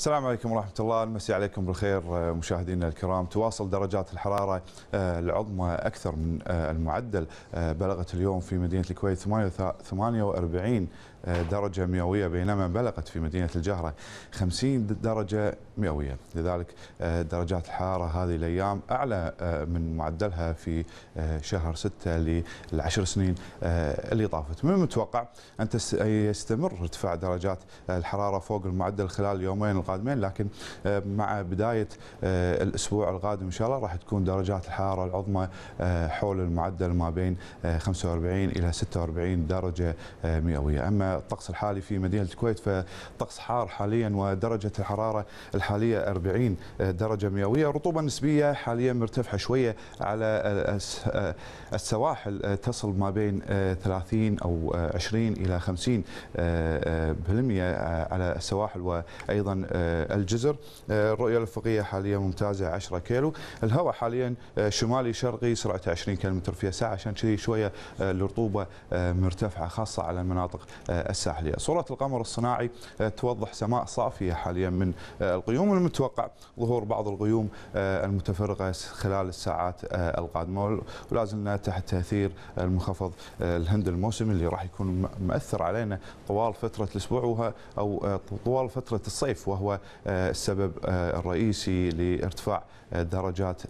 السلام عليكم ورحمة الله المسي عليكم بالخير آه، مشاهدينا الكرام تواصل درجات الحرارة آه، العظمى أكثر من آه، المعدل بلغت اليوم في مدينة الكويت 48 درجة مئوية بينما بلغت في مدينة الجهرة 50 درجة مئوية لذلك درجات الحرارة هذه الأيام أعلى من معدلها في شهر 6 للعشر سنين اللي طافت من المتوقع أن يستمر ارتفاع درجات الحرارة فوق المعدل خلال يومين القادمين لكن آه، مع بدايه آه، الاسبوع القادم ان شاء الله راح تكون درجات الحراره العظمى آه، حول المعدل ما بين 45 الى 46 درجه مئويه، اما الطقس الحالي في مدينه الكويت فطقس حار حاليا ودرجه الحراره الحاليه 40 درجه مئويه، رطوبه نسبيه حاليا مرتفعه شويه على السواحل تصل ما بين 30 او 20 الى 50% على السواحل وايضا آه، الجزر آه، الرؤية الأفقية حاليا ممتازة 10 كيلو الهواء حاليا آه، شمالي شرقي سرعته 20 كم في الساعة عشان كذي شوية الرطوبة مرتفعة خاصة على المناطق الساحلية صورة القمر الصناعي توضح سماء صافية حاليا من الغيوم المتوقع ظهور بعض الغيوم المتفرقه خلال الساعات القادمة ولا زلنا تحت تأثير المنخفض الهند الموسمي اللي راح يكون مأثر علينا طوال فترة الأسبوع أو طوال فترة الصيف وهو آه، السبب آه، الرئيسي لارتفاع آه، درجات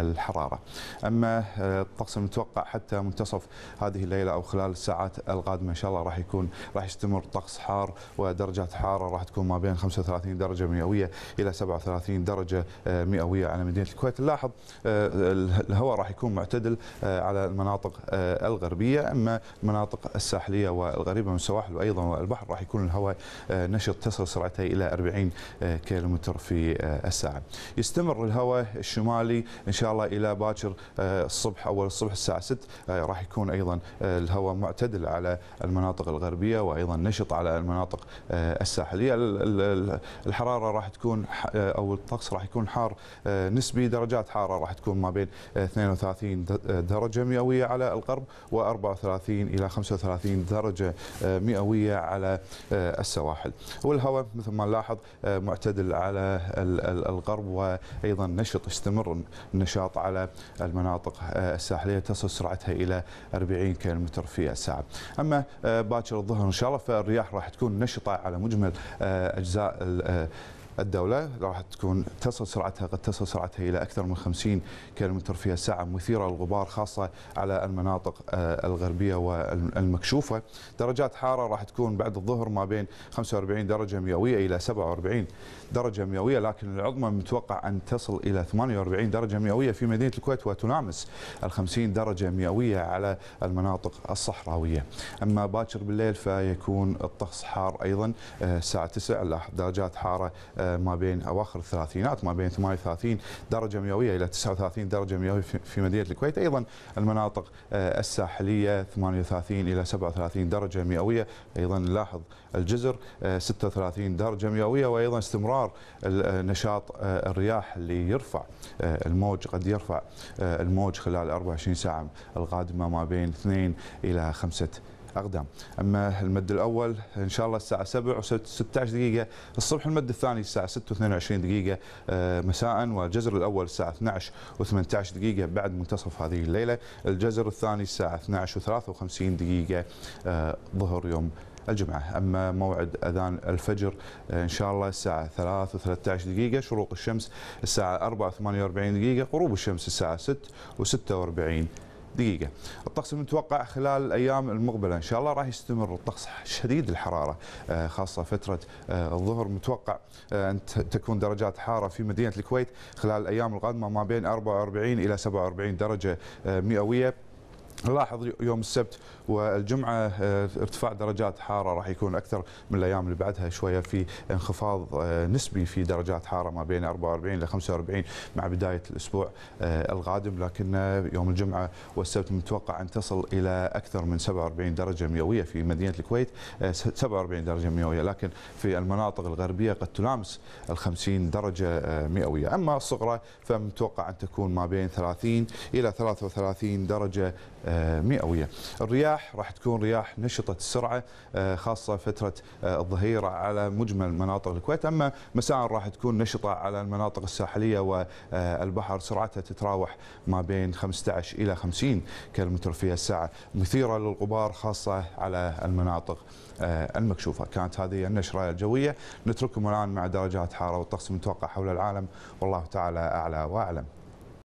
الحرارة أما الطقس المتوقع حتى منتصف هذه الليلة أو خلال الساعات القادمة إن شاء الله راح يكون راح يستمر طقس حار ودرجات حارة راح تكون ما بين 35 درجة مئوية إلى 37 درجة مئوية على مدينة الكويت نلاحظ الهواء راح يكون معتدل على المناطق الغربية أما المناطق الساحلية والغريبة من السواحل وأيضا البحر راح يكون الهواء نشط تصل سرعته إلى 40 آه، كيلومتر في آه، الساعة يستمر الهواء الشمالي إن شاء الله إلى باكر آه، الصبح أول الصبح الساعة 6 راح يكون أيضا الهواء معتدل على المناطق الغربية وأيضا نشط على المناطق الساحلية الحرارة راح تكون أو الطقس راح يكون حار نسبي درجات حارة راح تكون ما بين 32 درجة مئوية على الغرب و34 إلى 35 درجة مئوية على السواحل والهواء مثل ما نلاحظ معتدل على الغرب وايضا نشط يستمر النشاط على المناطق الساحليه تصل سرعتها الى 40 كم في الساعه. اما آه، باكر الظهر ان شاء الله فالرياح راح تكون نشطه على مجمل آه، اجزاء آه، الدولة راح تكون تصل سرعتها قد تصل سرعتها إلى أكثر من 50 كم في الساعة مثيرة للغبار خاصة على المناطق آه، الغربية والمكشوفة درجات حارة راح تكون بعد الظهر ما بين 45 درجة مئوية إلى 47 درجة مئوية لكن العظمى متوقع أن تصل إلى 48 درجة مئوية في مدينة الكويت وتنامس ال 50 درجة مئوية على المناطق الصحراوية أما باكر بالليل فيكون الطقس حار أيضا آه، الساعة 9 درجات حارة آه، ما بين اواخر الثلاثينات ما بين 38 درجه مئويه الى 39 درجه مئويه في مدينه الكويت ايضا المناطق آه، الساحليه 38 الى 37 درجه مئويه ايضا نلاحظ الجزر 36 آه، درجه مئويه وايضا استمرار آه، نشاط الرياح اللي يرفع الموج قد يرفع الموج خلال 24 ساعه القادمه ما بين 2 الى 5 اقدام اما المد الاول ان شاء الله الساعه 7 و16 دقيقه الصبح المد الثاني الساعه 6 و22 دقيقه آه، مساء والجزر الاول الساعه 12 و18 دقيقه بعد منتصف هذه الليله الجزر الثاني الساعه 12 و53 دقيقه آه، ظهر يوم الجمعة أما موعد أذان الفجر آه، إن شاء الله الساعة 3 و13 دقيقة شروق الشمس الساعة 4 و48 دقيقة غروب الشمس الساعة 6 و46 دقيقه الطقس المتوقع خلال الايام المقبله ان شاء الله راح يستمر الطقس شديد الحراره آه، خاصه فتره آه، الظهر متوقع آه، ان تكون درجات حاره في مدينه الكويت خلال الايام القادمه ما بين 44 الى 47 درجه مئويه نلاحظ يوم السبت والجمعه آه، ارتفاع درجات حاره راح يكون اكثر من الايام اللي بعدها شويه في انخفاض آه، نسبي في درجات حاره ما بين 44 الى 45 مع بدايه الاسبوع آه، القادم لكن يوم الجمعه والسبت متوقع ان تصل الى اكثر من 47 درجه مئويه في مدينه الكويت 47 درجه مئويه لكن في المناطق الغربيه قد تلامس ال 50 درجه مئويه اما الصغرى فمتوقع ان تكون ما بين 30 الى 33 درجه مئوية الرياح راح تكون رياح نشطة السرعة آه، خاصة فترة آه، الظهيرة على مجمل مناطق الكويت أما مساء راح تكون نشطة على المناطق الساحلية والبحر آه، سرعتها تتراوح ما بين 15 إلى 50 كيلومتر في الساعة مثيرة للغبار خاصة على المناطق المكشوفة كانت هذه النشرة الجوية نترككم الآن مع درجات حارة والطقس المتوقع حول العالم والله تعالى أعلى وأعلم